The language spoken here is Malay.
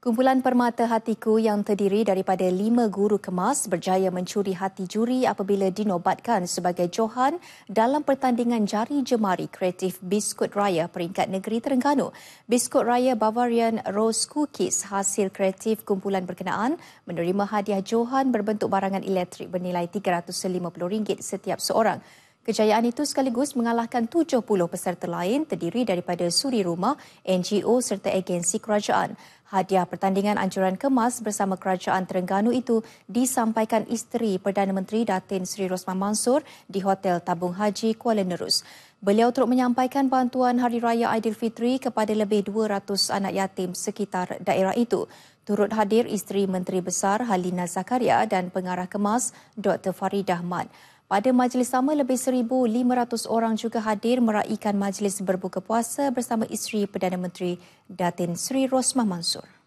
Kumpulan Permata Hatiku yang terdiri daripada lima guru kemas berjaya mencuri hati juri apabila dinobatkan sebagai Johan dalam pertandingan jari jemari kreatif Biskut Raya peringkat negeri Terengganu. Biskut Raya Bavarian Rose Cookies hasil kreatif kumpulan berkenaan menerima hadiah Johan berbentuk barangan elektrik bernilai RM350 setiap seorang. Kejayaan itu sekaligus mengalahkan 70 peserta lain terdiri daripada suri rumah, NGO serta agensi kerajaan. Hadiah pertandingan ancuran kemas bersama Kerajaan Terengganu itu disampaikan isteri Perdana Menteri Datin Seri Rosman Mansur di Hotel Tabung Haji Kuala Nerus. Beliau turut menyampaikan bantuan Hari Raya Aidilfitri kepada lebih 200 anak yatim sekitar daerah itu. Turut hadir isteri Menteri Besar Halina Zakaria dan pengarah kemas Dr. Faridah Mat. Pada majlis sama lebih 1500 orang juga hadir meraihkan majlis berbuka puasa bersama isteri Perdana Menteri Datin Sri Rosmah Mansur.